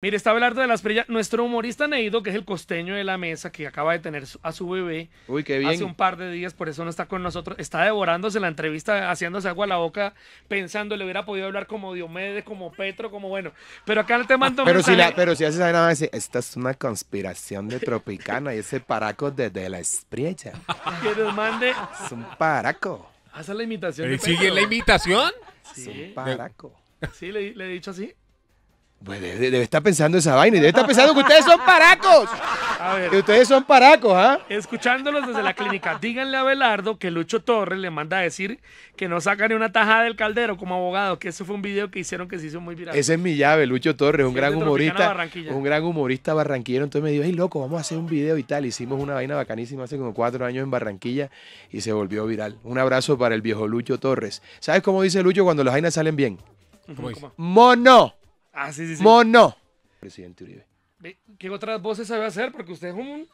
Mire, está hablando de La estrella nuestro humorista Neido, que es el costeño de la mesa, que acaba de tener a su bebé Uy, qué bien. hace un par de días, por eso no está con nosotros. Está devorándose la entrevista, haciéndose agua a la boca, pensando, le hubiera podido hablar como Diomedes, como Petro, como bueno. Pero acá te mando ah, pero si la, Pero si haces nada más, esta es una conspiración de Tropicana y ese paraco de, de la Espriella. Que nos mande. Es un paraco. Haz la imitación. ¿Sigue la imitación? Sí. Es un paraco. Sí, le he dicho así. Pues debe, estar pensando esa vaina y debe estar pensando que ustedes son paracos. que ustedes son paracos, ¿ah? Escuchándolos desde la clínica, díganle a Belardo que Lucho Torres le manda a decir que no saca ni una tajada del caldero como abogado, que eso fue un video que hicieron que se hizo muy viral. Esa es mi llave, Lucho Torres, un gran humorista. Un gran humorista barranquillero. Entonces me dijo, hey loco, vamos a hacer un video y tal. Hicimos una vaina bacanísima hace como cuatro años en Barranquilla y se volvió viral. Un abrazo para el viejo Lucho Torres. ¿Sabes cómo dice Lucho cuando las vainas salen bien? Mono. Ah, sí, sí, Mono. Presidente Uribe. ¿Qué otras voces sabe hacer? Porque usted es un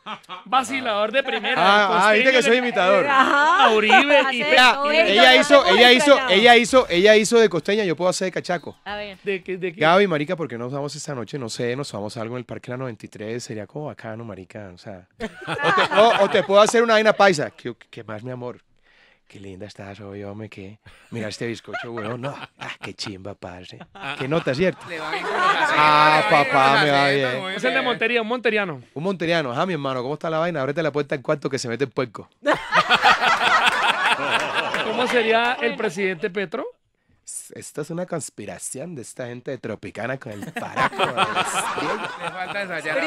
vacilador de primera. Ah, ah viste que soy imitador. Ajá. Uribe ella, hizo, ella hizo, ella hizo, ella hizo de costeña, yo puedo hacer de cachaco. A ver. ¿De qué, de Gaby, marica, ¿por qué nos vamos esta noche? No sé, nos vamos a algo en el Parque la 93, sería como bacano, marica, o sea. O te, puedo hacer una vaina paisa. ¿Qué, ¿Qué, más, mi amor? qué linda estás hoy, hombre, que mira este bizcocho, bueno no, ah, qué chimba, parce. Ah. Qué nota, ¿cierto? Le va bien Ah, papá, me va bien. Es el de Montería, un monteriano. Un monteriano, ajá, ah, mi hermano, ¿cómo está la vaina? Ábrete la puerta en cuanto que se mete el puerco. ¿Cómo sería el presidente Petro? Esto es una conspiración de esta gente de Tropicana con el paraco. Le falta ensayar.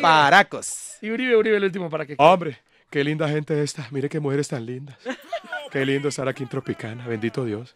paracos. Y Uribe, Uribe, el último, para que... Hombre, qué linda gente esta. Mire qué mujeres tan lindas. Qué lindo estar aquí en Tropicana, bendito Dios.